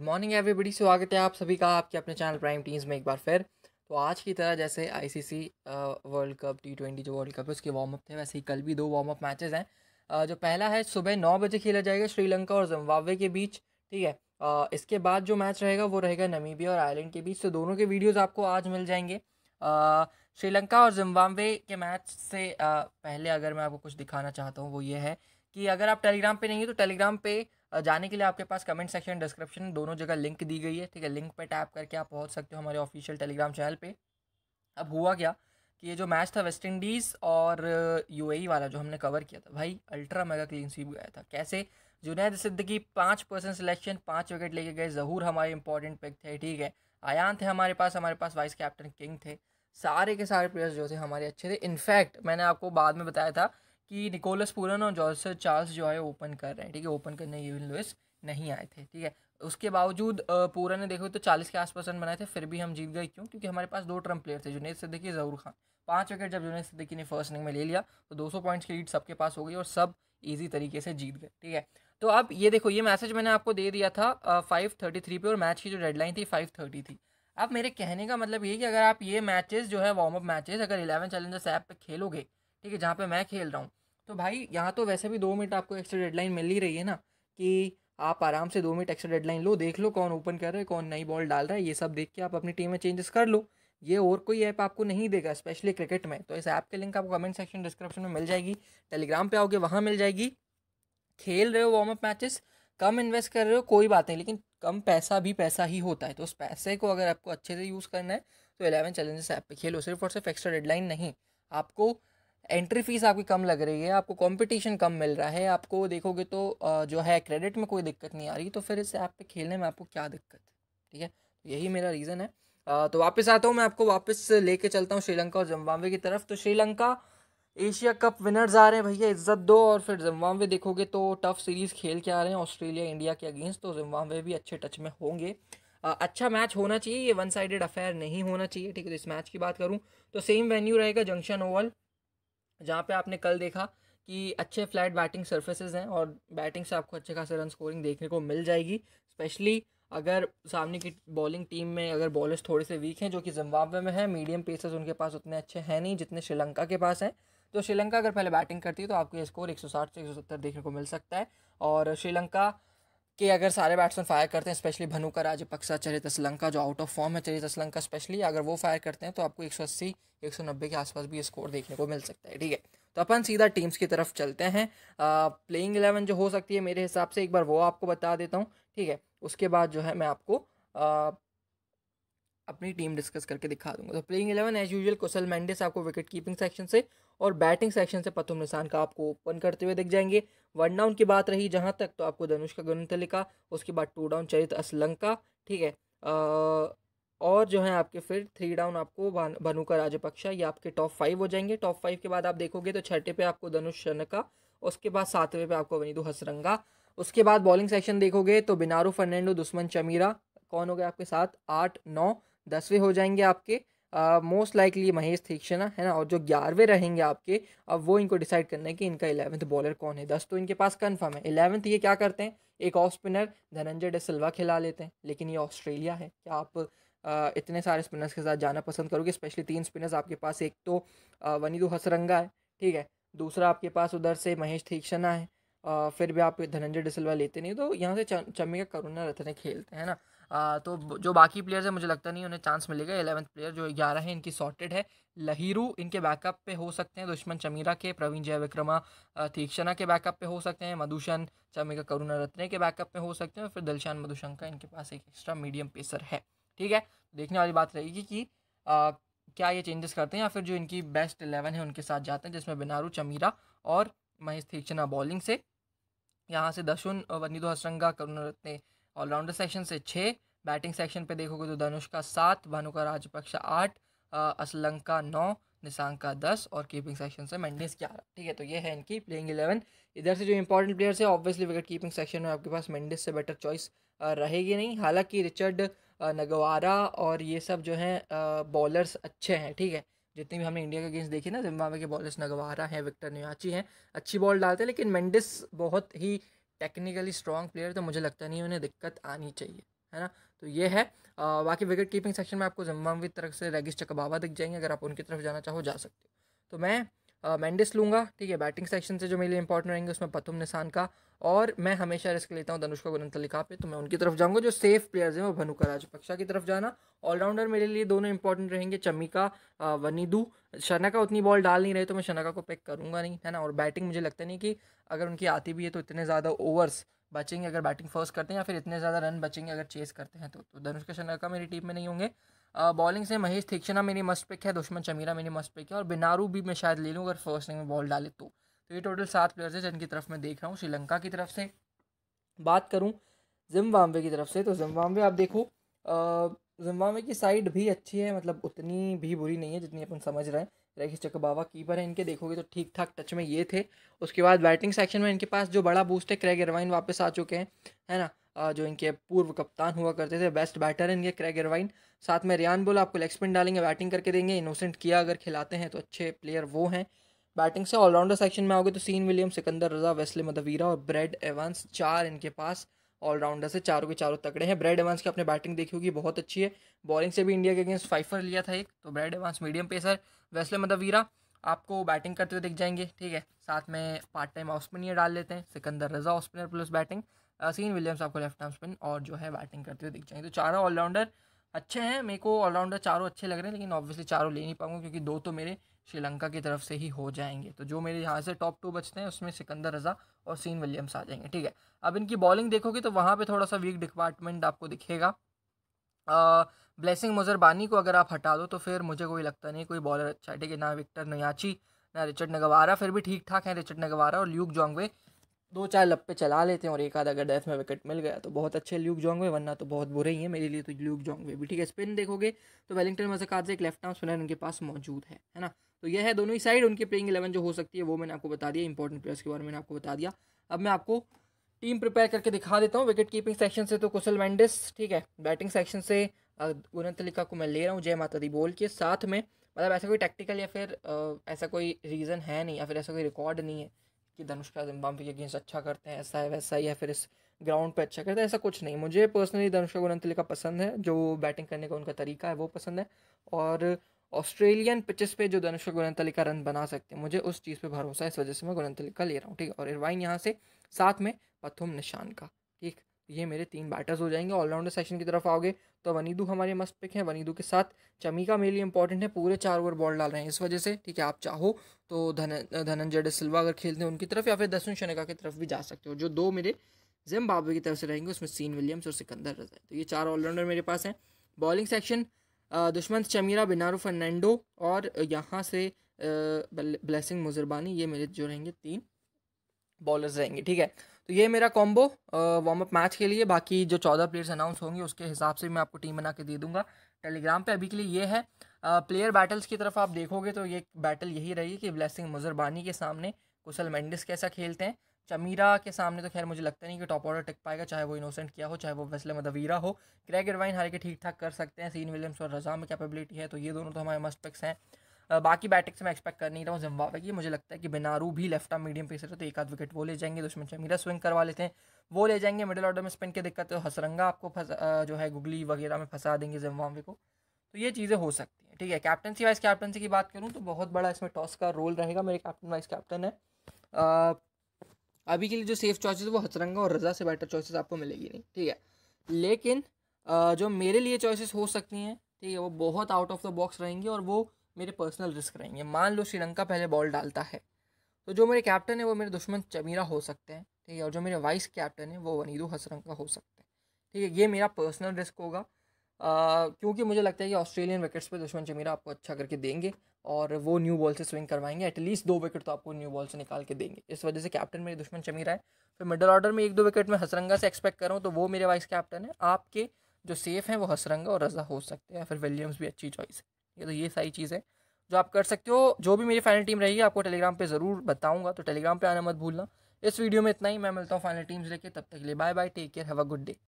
good morning everybody स्वागत है आप सभी का आपके अपने चैनल प्राइम टीम्स में एक बार फिर तो आज की तरह जैसे ICC world cup T twenty जो वर्ल्ड कप है उसके वार्म अप थे वैसे ही कल भी दो वार्म अप मैचेस हैं uh, जो पहला है सुबह नौ बजे खेला जाएगा श्रीलंका और जिम्बावे के बीच ठीक है uh, इसके बाद जो मैच रहेगा वो रहेगा नमीबिया और आयरलैंड के बीच तो दोनों के वीडियोज़ आपको आज मिल जाएंगे uh, श्रीलंका और जिम्बाब्वे के मैच से पहले अगर मैं आपको कुछ दिखाना चाहता हूँ वो ये है कि अगर आप टेलीग्राम पर नहीं हैं तो टेलीग्राम पर जाने के लिए आपके पास कमेंट सेक्शन डिस्क्रिप्शन दोनों जगह लिंक दी गई है ठीक है लिंक पर टैप करके आप पहुँच सकते हो हमारे ऑफिशियल टेलीग्राम चैनल पर अब हुआ क्या कि ये जो मैच था वेस्ट इंडीज़ और यूएई e वाला जो हमने कवर किया था भाई अल्ट्रा मेगा क्लीन स्वीप गया था कैसे जुनेद सिद्दीकी पाँच परसेंट सिलेक्शन पाँच विकेट लेके गए जहूर हमारे इंपॉर्टेंट पिक थे ठीक है आयान थे हमारे पास हमारे पास वाइस कैप्टन किंग थे सारे के सारे प्लेयर्स जो थे हमारे अच्छे थे इनफैक्ट मैंने आपको बाद में बताया था कि निकोलस पूरन और जॉर्ज चार्ल्स जो है ओपन कर रहे हैं ठीक है ओपन करने यून लुइस नहीं आए थे ठीक है उसके बावजूद पूरा ने देखो तो चालीस के आसपास रन बनाए थे फिर भी हम जीत गए क्यों क्योंकि हमारे पास दो ट्रम्प प्लेयर थे जुनेद सिद्दीकी जहूर खान पाँच विकेट जब जुनेद सिद्दीकी ने फर्स्ट इनिंग में ले लिया तो 200 पॉइंट्स की लीड सबके पास हो गई और सब ईजी तरीके से जीत गए ठीक है तो अब ये देखो ये मैसेज मैंने आपको दे दिया था फाइव थर्टी थ्री और मैच की जो डेडलाइन थी फाइव थर्टी थी अब मेरे कहने का मतलब ये कि अगर आप ये मैचेज जो है वार्म अप मैचेज अगर इलेवन चैलेंजर्स ऐप पर खेलोगे ठीक है जहाँ पर मैं खेल रहा हूँ तो भाई यहाँ तो वैसे भी दो मिनट आपको एक्स्ट्रा डेडलाइन मिल ही रही है ना कि आप आराम से दो मिनट एक्स्ट्रा डेडलाइन लो देख लो कौन ओपन कर रहा है कौन नई बॉल डाल रहा है ये सब देख के आप अपनी टीम में चेंजेस कर लो ये और कोई ऐप आपको नहीं देगा स्पेशली क्रिकेट में तो इस ऐप के लिंक आपको कमेंट सेक्शन डिस्क्रिप्शन में मिल जाएगी टेलीग्राम पे आओगे वहाँ मिल जाएगी खेल रहे हो वार्म अप मैचेस कम इन्वेस्ट कर रहे हो कोई बात नहीं लेकिन कम पैसा भी पैसा ही होता है तो उस पैसे को अगर आपको अच्छे से यूज़ करना है तो एलेवन चैलेंजेस ऐप पे खेलो सिर्फ और सिर्फ एक्स्ट्रा डेडलाइन नहीं आपको एंट्री फीस आपकी कम लग रही है आपको कंपटीशन कम मिल रहा है आपको देखोगे तो जो है क्रेडिट में कोई दिक्कत नहीं आ रही तो फिर इस ऐप पे खेलने में आपको क्या दिक्कत ठीक है यही मेरा रीज़न है तो वापस आता हूँ मैं आपको वापस लेके चलता हूँ श्रीलंका और जम्बावे की तरफ तो श्रीलंका एशिया कप विनर्स आ रहे हैं भैया इज्जत दो और फिर जिम्बावे देखोगे तो टफ सीरीज़ खेल के आ रहे हैं ऑस्ट्रेलिया इंडिया के अगेंस्ट तो जम्बावे भी अच्छे टच में होंगे अच्छा मैच होना चाहिए ये वन साइडेड अफेयर नहीं होना चाहिए ठीक है तो इस मैच की बात करूँ तो सेम वेन्यू रहेगा जंक्शन ओवल जहाँ पे आपने कल देखा कि अच्छे फ्लैट बैटिंग सर्फेसेज हैं और बैटिंग से आपको अच्छे खासे रन स्कोरिंग देखने को मिल जाएगी स्पेशली अगर सामने की बॉलिंग टीम में अगर बॉलर्स थोड़े से वीक हैं जो कि जिम्बाब्वे में है मीडियम पेसर्स उनके पास उतने अच्छे हैं नहीं जितने श्रीलंका के पास हैं तो श्रीलंका अगर पहले बैटिंग करती है तो आपको ये स्कोर 160 से 170 देखने को मिल सकता है और श्रीलंका कि अगर सारे बैट्समैन फायर करते हैं स्पेशली भनुका राजपक्सा चरित श्रीलंका जो आउट ऑफ फॉर्म है चरित श्रीलंका स्पेशली अगर वो फायर करते हैं तो आपको सौ नब्बे के आसपास भी स्कोर देखने को मिल सकता है ठीक है तो अपन सीधा टीम्स की तरफ चलते हैं प्लेइंग इलेवन जो हो सकती है मेरे हिसाब से एक बार वो आपको बता देता हूँ ठीक है उसके बाद जो है मैं आपको आ, अपनी टीम डिस्कस करके दिखा दूंगा तो playing eleven as usual Kusal Mendis आपको विकेट कीपिंग सेक्शन से और बैटिंग सेक्शन से पथुम निशान का आपको ओपन करते हुए दिख जाएंगे वन डाउन की बात रही जहाँ तक तो आपको धनुष का लिखा उसके बाद टू डाउन चरित असलंका ठीक है आ, और जो है आपके फिर थ्री डाउन आपको भनु का राजपक्षा ये आपके टॉप फाइव हो जाएंगे टॉप फाइव के बाद आप देखोगे तो छठे पे आपको धनुष शनका उसके बाद सातवें पे आपको वनीदू हसरंगा उसके बाद बॉलिंग सेक्शन देखोगे तो बिनारू फर्नैंडो दुश्मन चमीरा कौन हो गए आपके साथ आठ नौ दसवें हो जाएंगे आपके मोस्ट लाइकली महेश थीक्षणा है ना और जो ग्यारहवें रहेंगे आपके अब वो इनको डिसाइड करना है कि इनका इलेवंथ बॉलर कौन है दस तो इनके पास कन्फर्म है इलेवंथ ये क्या करते हैं एक ऑफ स्पिनर धनंजय सिल्वा खिला लेते हैं लेकिन ये ऑस्ट्रेलिया है क्या आप Uh, इतने सारे स्पिनर्स के साथ जाना पसंद करोगे स्पेशली तीन स्पिनर्स आपके पास एक तो वनीदु हसरंगा है ठीक है दूसरा आपके पास उधर से महेश थीक्षणा है फिर भी आप धनंजय डिसलवा लेते नहीं तो यहाँ से चमिका करुणा रत्न खेलते हैं ना तो जो बाकी प्लेयर्स हैं मुझे लगता नहीं उन्हें चांस मिलेगा एलेवंथ प्लेयर जो ग्यारह है इनकी सॉर्टेड है लहीरू इनके बैकअप पे हो सकते हैं दुश्मन चमीरा के प्रवीण जय विक्रमा थीक्षणा के बैकअप पे हो सकते हैं मधुशन चमिका करुणा रत्ने के बैकअप पे हो सकते हैं और फिर दिलशान मधुशंका इनके पास एक एक्स्ट्रा मीडियम पेसर है ठीक है देखने वाली बात रहेगी कि आ, क्या ये चेंजेस करते हैं या फिर जो इनकी बेस्ट इलेवन है उनके साथ जाते हैं जिसमें बिनारू चमीरा और महेश थीक्षणा बॉलिंग से यहाँ से Dasun Wanindu Hasaranga Karunaratne allrounder section से छः बैटिंग सेक्शन पे देखोगे तो धनुष का सात भानु का राजपक्ष आठ असलंग का नौ निशांक का दस और कीपिंग सेक्शन से मेंडिस ग्यारह ठीक है तो ये है इनकी प्लेइंग इलेवन इधर से जो इंपॉर्टेंट प्लेयर्स है ऑब्वियसली विकेट कीपिंग सेक्शन में आपके पास मेंडिस से बेटर चॉइस रहेगी नहीं हालांकि रिचर्ड नगवारा और ये सब जो हैं बॉलर्स अच्छे हैं ठीक है जितनी भी हमने इंडिया के गेंस देखी ना जिम्बावे के बॉलर्स नगवारा हैं विक्टर न्याची हैं अच्छी बॉल डालते हैं लेकिन मेंडिस बहुत ही टेक्निकली स्ट्रॉन्ग प्लेयर तो मुझे लगता नहीं उन्हें दिक्कत आनी चाहिए है ना तो ये है आ, बाकी विकेट कीपिंग सेक्शन में आपको जम्बावी तरफ से रेगिस्टर चकबावा दिख जाएंगे अगर आप उनकी तरफ जाना चाहो जा सकते हो तो मैं मैंडिस लूँगा ठीक है बैटिंग सेक्शन से जो मेरे लिए इंपॉर्टेंट रहेंगे उसमें पतुम निशान का और मैं हमेशा रिस्क लेता हूँ धनुष का गुणंतलिका पे तो मैं उनकी तरफ जाऊँगा जो सेफ प्लेयर्स हैं वो भनुका राजपक्षा की तरफ जाना ऑलराउंडर मेरे लिए दोनों इंपॉर्टेंट रहेंगे चमिका वनीदू शनका उतनी बॉल डाल नहीं रहे तो मैं शनका को पिक करूँगा नहीं है ना और बैटिंग मुझे लगता नहीं कि अगर उनकी आती भी है तो इतने ज़्यादा ओवर्स बचेंगे अगर बैटिंग फर्स्ट करते हैं या फिर इतने ज़्यादा रन बचेंगे अगर चेस करते हैं तो, तो धनुष का शनका मेरी टीम में नहीं होंगे बॉलिंग से महेश थीक्षणा मेरी मस्ट पिक है दुश्मन चमीरा मेरी मस्ट पिक है और बिनारू भी मैं शायद ले लूँ अगर फर्स्ट इनिंग में बॉल डाले तो तो ये टोटल सात प्लेयर्स हैं जिनकी तरफ मैं देख रहा हूँ श्रीलंका की तरफ से बात करूँ जिम्बाम्बे की तरफ से तो जिम्बाम्बे आप देखो जिम्बाम्बे की साइड भी अच्छी है मतलब उतनी भी बुरी नहीं है जितनी अपन समझ रहे हैं रहीश चकबावा कीपर है इनके देखोगे तो ठीक ठाक टच में ये थे उसके बाद बैटिंग सेक्शन में इनके पास जो बड़ा बूस्ट है क्रैग इरवाइन वापस आ चुके हैं है ना जो इनके पूर्व कप्तान हुआ करते थे बेस्ट बैटर इनके क्रैग इरवाइन साथ में रियान बोल आपको लेग स्पिन डालेंगे बैटिंग करके देंगे इनोसेंट किया अगर खिलाते हैं तो अच्छे प्लेयर वो हैं बैटिंग से ऑलराउंडर सेक्शन में आओगे तो Sean William Sikandar Raza Wesley Madhevere और ब्रेड एवंस चार इनके पास ऑलराउंडर से चारों के चारों तगड़े हैं ब्रेड एवंस की आपने बैटिंग देखी होगी बहुत अच्छी है बॉलिंग से भी इंडिया के अगेंस्ट फाइफर लिया था एक तो Brad Evans medium pacer Wesley Madhevere आपको बैटिंग करते हुए दिख जाएंगे ठीक है साथ में पार्ट टाइम ऑफ स्पिनर डाल लेते हैं Sikandar Raza off spinner plus batting Sean Williams आपको लेफ्ट आर्म स्पिन और जो है बैटिंग करते हुए दिख जाएंगे तो चारों ऑलराउंडर अच्छे हैं मेरे को ऑलराउंडर चारों अच्छे लग रहे हैं लेकिन ऑब्वियसली चारों ले नहीं पाऊंगा क्योंकि दो तो मेरे श्रीलंका की तरफ से ही हो जाएंगे तो जो मेरे यहाँ से टॉप टू बचते हैं उसमें सिकंदर रजा और सीन विलियम्स आ जाएंगे ठीक है अब इनकी बॉलिंग देखोगे तो वहाँ पर थोड़ा सा वीक डिपार्टमेंट आपको दिखेगा ब्लेसिंग मुजरबानी को अगर आप हटा दो तो फिर मुझे कोई लगता नहीं कोई बॉलर अच्छा है ठीक है ना विक्टर नयाची ना रिचर्ड नगवारा फिर भी ठीक ठाक है रिचर्ड नगवारा और ल्यूक जोंगवे दो चार लप्पे चला लेते हैं और एक आध अगर डेथ में विकेट मिल गया तो बहुत अच्छे ल्यूक जोंगवे वरना तो बहुत बुरे ही हैं मेरे लिए तो ल्यूक जोंगवे भी ठीक है स्पिन देखोगे तो वेलिंगटन मजकात से एक लेफ्ट आर्म स्पिनर उनके पास मौजूद है है ना तो यह है दोनों ही साइड उनकी प्लेइंग इलेवन जो हो सकती है वो मैंने आपको बता दिया इंपॉर्टेंट प्लेयर्स के बारे में आपको बता दिया अब मैं आपको टीम प्रिपेयर करके दिखा देता हूँ विकेट कीपिंग सेक्शन से तो कुशल मैंडिस ठीक है बैटिंग सेक्शन से गुणतलिका को मैं ले रहा हूँ जय माता दी बोल के साथ में मतलब ऐसा कोई टैक्टिकल या फिर ऐसा कोई रीज़न है नहीं या फिर ऐसा कोई रिकॉर्ड नहीं है कि धनुष्का जिम्बाब्वे के अगेंस्ट अच्छा करते हैं ऐसा है वैसा या फिर इस ग्राउंड पे अच्छा करते हैं ऐसा कुछ नहीं मुझे पर्सनली धनुष्का गुणन पसंद है जो बैटिंग करने का उनका तरीका है वो पसंद है और ऑस्ट्रेलियन पिचेस पे जो धनुष गुणन का रन बना सकते हैं मुझे उस चीज़ पे भरोसा है इस वजह से मैं गुणन ले रहा हूँ ठीक है और इरवाइन यहाँ से साथ में पथुम निशान का ठीक ये मेरे तीन बैटर्स हो जाएंगे ऑलराउंडर सेशन की तरफ आओगे तो वनीदू हमारे मस्त पिक हैं वनीदू के साथ चमी का लिए इंपॉर्टेंट है पूरे चार ओवर बॉल डाल रहे हैं इस वजह से ठीक है आप चाहो तो धन धनंजय डे सिल्वा अगर खेलते हैं उनकी तरफ या फिर दसुन शनिका की तरफ भी जा सकते हो जो दो मेरे जिम्बाब्वे की तरफ से रहेंगे उसमें सीन विलियम्स और सिकंदर रजा तो ये चार ऑलराउंडर मेरे पास हैं बॉलिंग सेक्शन दुश्मन चमीरा बिनारो फर्नैंडो और यहाँ से ब्लेसिंग मुजरबानी ये मेरे जो रहेंगे तीन बॉलर्स रहेंगे ठीक है तो ये मेरा कॉम्बो वार्म अप मैच के लिए बाकी जो चौदह प्लेयर्स अनाउंस होंगे उसके हिसाब से मैं आपको टीम बना के दे दूंगा टेलीग्राम पे अभी के लिए ये है प्लेयर बैटल्स की तरफ आप देखोगे तो ये बैटल यही रहेगी कि ब्लेसिंग मुजरबानी के सामने कुशल मेंडिस कैसा खेलते हैं चमीरा के सामने तो खैर मुझे लगता नहीं कि टॉप ऑर्डर टिक पाएगा चाहे वो इनोसेंट किया हो चाहे वो वैसले मदवीरा हो क्रेग इरवाइन हार के ठीक ठाक कर सकते हैं सीन विलियम्स और रजा में कैपेबिलिटी है तो ये दोनों तो हमारे मस्ट पिक्स हैं बाकी बैटिंग से मैं एक्सपेक्ट कर नहीं रहा हूँ जिम्बावे की मुझे लगता है कि बिनारू भी लेफ्ट आर्म मीडियम पेसर है तो एक आध विकेट वो ले जाएंगे दुश्मन शमीरा स्विंग करवा लेते हैं वो ले जाएंगे मिडिल ऑर्डर में स्पिन की दिक्कत तो हसरंगा आपको जो है गुगली वगैरह में फंसा देंगे जिम्बावे को तो ये चीज़ें हो सकती हैं ठीक है कैप्टनसी वाइस कैप्टनसी की बात करूँ तो बहुत बड़ा इसमें टॉस का रोल रहेगा मेरे कैप्टन वाइस कैप्टन है अभी के लिए जो सेफ चॉइसेस वो हसरंगा और रज़ा से बेटर चॉइसेस आपको मिलेगी नहीं ठीक है लेकिन जो मेरे लिए चॉइसेस हो सकती हैं ठीक है वो बहुत आउट ऑफ द बॉक्स रहेंगी और वो मेरे पर्सनल रिस्क रहेंगे मान लो श्रीलंका पहले बॉल डालता है तो जो मेरे कैप्टन है वो मेरे दुश्मन चमीरा हो सकते हैं ठीक है और जो मेरे वाइस कैप्टन है वो वनीदू हसरंगा हो सकते हैं ठीक है ये मेरा पर्सनल रिस्क होगा क्योंकि मुझे लगता है कि ऑस्ट्रेलियन विकेट्स पर दुश्मन चमीरा आपको अच्छा करके देंगे और वो न्यू बॉल से स्विंग करवाएंगे एटलीस्ट दो विकेट तो आपको न्यू बॉल से निकाल के देंगे इस वजह से कैप्टन मेरे दुश्मन चमीरा है फिर मिडल ऑर्डर में एक दो विकेट में हसरंगा से एक्सपेक्ट कर रहा हूँ तो वो मेरे वाइस कैप्टन है आपके जो सेफ़ हैं वो हसरंगा और रजा हो सकते हैं फिर विलियम्स भी अच्छी चॉइस है ये तो ये सारी चीज़ है जो आप कर सकते हो जो भी मेरी फाइनल टीम रहेगी आपको टेलीग्राम पे ज़रूर बताऊंगा तो टेलीग्राम पे आना मत भूलना इस वीडियो में इतना ही मैं मिलता हूँ फाइनल टीम्स लेके तब तक के लिए bye bye take care have a good day